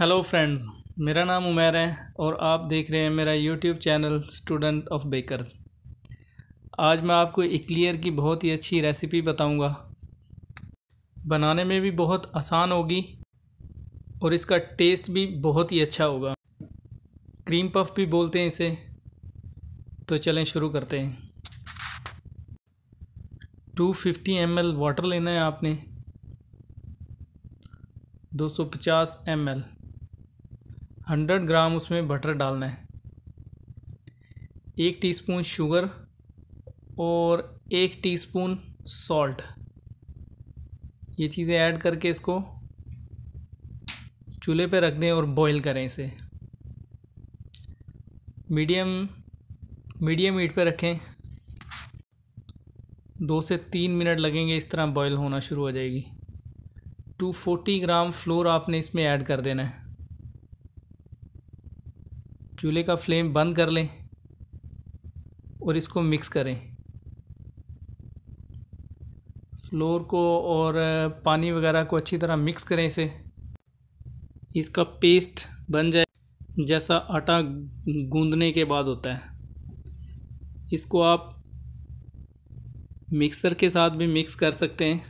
hello friends मेरा नाम उमेर है और आप देख रहे हैं मेरा YouTube channel student of bakers आज मैं आपको इक्लियर की बहुत ही अच्छी रेसिपी बताऊंगा बनाने में भी बहुत आसान होगी और इसका टेस्ट भी बहुत ही अच्छा होगा क्रीम पफ भी बोलते हैं इसे तो चलें शुरू करते हैं 250 फिफ्टी वाटर लेना है आपने 250 सौ हंड्रेड ग्राम उसमें बटर डालना है एक टीस्पून शुगर और एक टीस्पून सॉल्ट ये चीज़ें ऐड करके इसको चूल्हे पे रख दें और बॉईल करें इसे मीडियम मीडियम हीट पे रखें दो से तीन मिनट लगेंगे इस तरह बॉईल होना शुरू हो जाएगी टू फोर्टी ग्राम फ्लोर आपने इसमें ऐड कर देना है चूल्हे का फ्लेम बंद कर लें और इसको मिक्स करें फ्लोर को और पानी वगैरह को अच्छी तरह मिक्स करें इसे इसका पेस्ट बन जाए जैसा आटा गूंदने के बाद होता है इसको आप मिक्सर के साथ भी मिक्स कर सकते हैं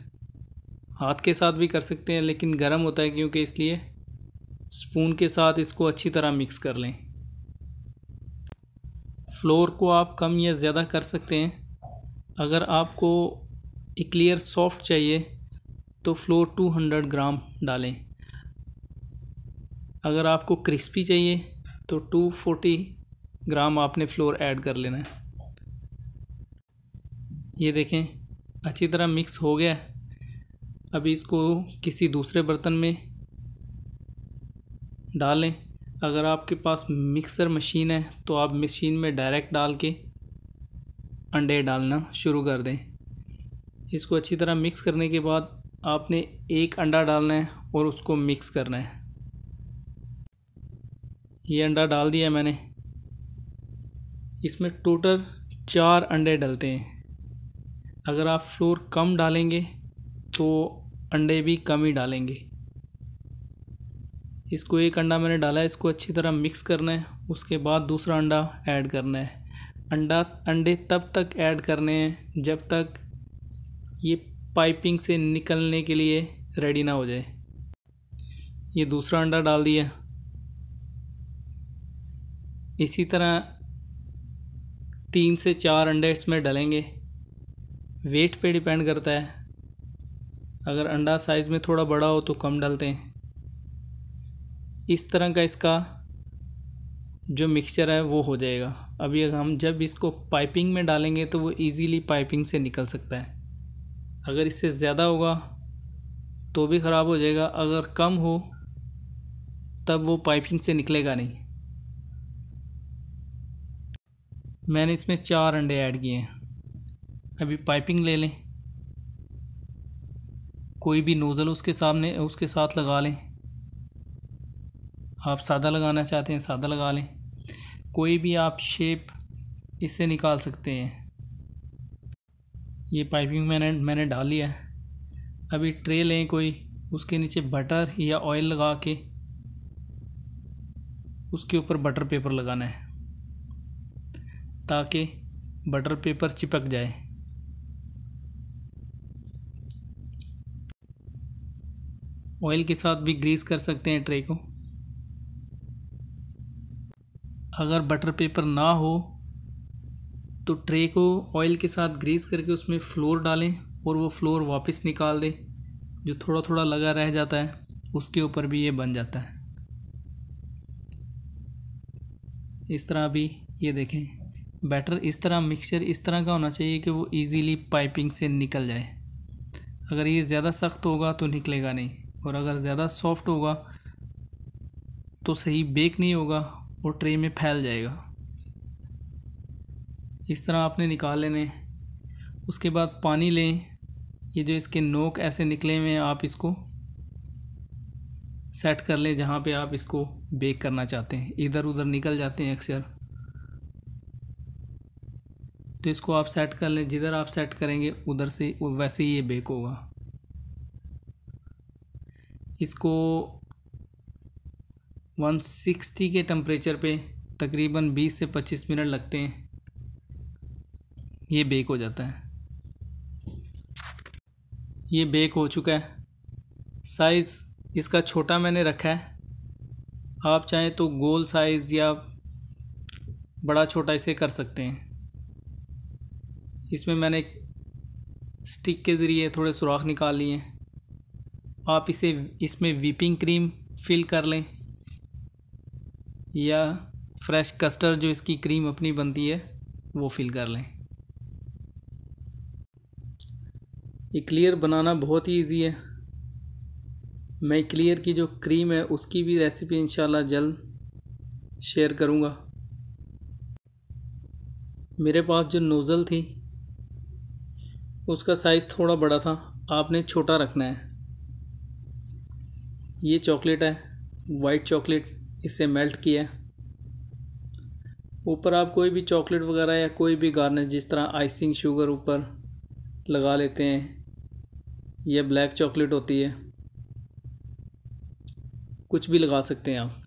हाथ के साथ भी कर सकते हैं लेकिन गर्म होता है क्योंकि इसलिए स्पून के साथ इसको अच्छी तरह मिक्स कर लें फ्लोर को आप कम या ज़्यादा कर सकते हैं अगर आपको एक क्लियर सॉफ्ट चाहिए तो फ्लोर 200 ग्राम डालें अगर आपको क्रिस्पी चाहिए तो 240 ग्राम आपने फ्लोर ऐड कर लेना है ये देखें अच्छी तरह मिक्स हो गया अभी इसको किसी दूसरे बर्तन में डालें अगर आपके पास मिक्सर मशीन है तो आप मशीन में डायरेक्ट डाल के अंडे डालना शुरू कर दें इसको अच्छी तरह मिक्स करने के बाद आपने एक अंडा डालना है और उसको मिक्स करना है ये अंडा डाल दिया मैंने इसमें टोटल चार अंडे डलते हैं अगर आप फ्लोर कम डालेंगे तो अंडे भी कम ही डालेंगे इसको एक अंडा मैंने डाला है इसको अच्छी तरह मिक्स करना है उसके बाद दूसरा अंडा ऐड करना है अंडा अंडे तब तक ऐड करने हैं जब तक ये पाइपिंग से निकलने के लिए रेडी ना हो जाए ये दूसरा अंडा डाल दिया इसी तरह तीन से चार अंडे इसमें डलेंगे वेट पे डिपेंड करता है अगर अंडा साइज़ में थोड़ा बड़ा हो तो कम डलते हैं इस तरह का इसका जो मिक्सचर है वो हो जाएगा अभी अगर हम जब इसको पाइपिंग में डालेंगे तो वो इजीली पाइपिंग से निकल सकता है अगर इससे ज़्यादा होगा तो भी ख़राब हो जाएगा अगर कम हो तब वो पाइपिंग से निकलेगा नहीं मैंने इसमें चार अंडे ऐड किए हैं अभी पाइपिंग ले लें कोई भी नोज़ल उसके सामने उसके साथ लगा लें आप सादा लगाना चाहते हैं सादा लगा लें कोई भी आप शेप इससे निकाल सकते हैं ये पाइपिंग मैंने मैंने डाल लिया है अभी ट्रे लें कोई उसके नीचे बटर या ऑयल लगा के उसके ऊपर बटर पेपर लगाना है ताकि बटर पेपर चिपक जाए ऑयल के साथ भी ग्रीस कर सकते हैं ट्रे को अगर बटर पेपर ना हो तो ट्रे को ऑयल के साथ ग्रीस करके उसमें फ्लोर डालें और वो फ्लोर वापस निकाल दें जो थोड़ा थोड़ा लगा रह जाता है उसके ऊपर भी ये बन जाता है इस तरह भी ये देखें बैटर इस तरह मिक्सचर इस तरह का होना चाहिए कि वो इजीली पाइपिंग से निकल जाए अगर ये ज़्यादा सख्त होगा तो निकलेगा नहीं और अगर ज़्यादा सॉफ्ट होगा तो सही बेक नहीं होगा वो ट्रे में फैल जाएगा इस तरह आपने निकाल लेने उसके बाद पानी लें ये जो इसके नोक ऐसे निकले हुए हैं आप इसको सेट कर लें जहाँ पे आप इसको बेक करना चाहते हैं इधर उधर निकल जाते हैं अक्सर तो इसको आप सेट कर लें जिधर आप सेट करेंगे उधर से वैसे ही ये बेक होगा इसको 160 के टम्परेचर पे तकरीबन 20 से 25 मिनट लगते हैं ये बेक हो जाता है ये बेक हो चुका है साइज़ इसका छोटा मैंने रखा है आप चाहें तो गोल साइज़ या बड़ा छोटा इसे कर सकते हैं इसमें मैंने स्टिक के ज़रिए थोड़े सुराख निकाल लिए हैं आप इसे इसमें व्हीपिंग क्रीम फिल कर लें या फ्रेश कस्टर्ड जो इसकी क्रीम अपनी बनती है वो फिल कर लें ये क्लियर बनाना बहुत ही इजी है मैं क्लियर की जो क्रीम है उसकी भी रेसिपी इंशाल्लाह जल्द शेयर करूँगा मेरे पास जो नोज़ल थी उसका साइज़ थोड़ा बड़ा था आपने छोटा रखना है ये चॉकलेट है वाइट चॉकलेट इसे मेल्ट किया ऊपर आप कोई भी चॉकलेट वगैरह या कोई भी गार्निश जिस तरह आइसिंग शुगर ऊपर लगा लेते हैं यह ब्लैक चॉकलेट होती है कुछ भी लगा सकते हैं आप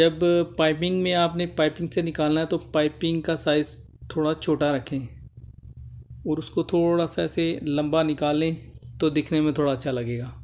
जब पाइपिंग में आपने पाइपिंग से निकालना है तो पाइपिंग का साइज़ थोड़ा छोटा रखें और उसको थोड़ा सा ऐसे लंबा निकालें तो दिखने में थोड़ा अच्छा लगेगा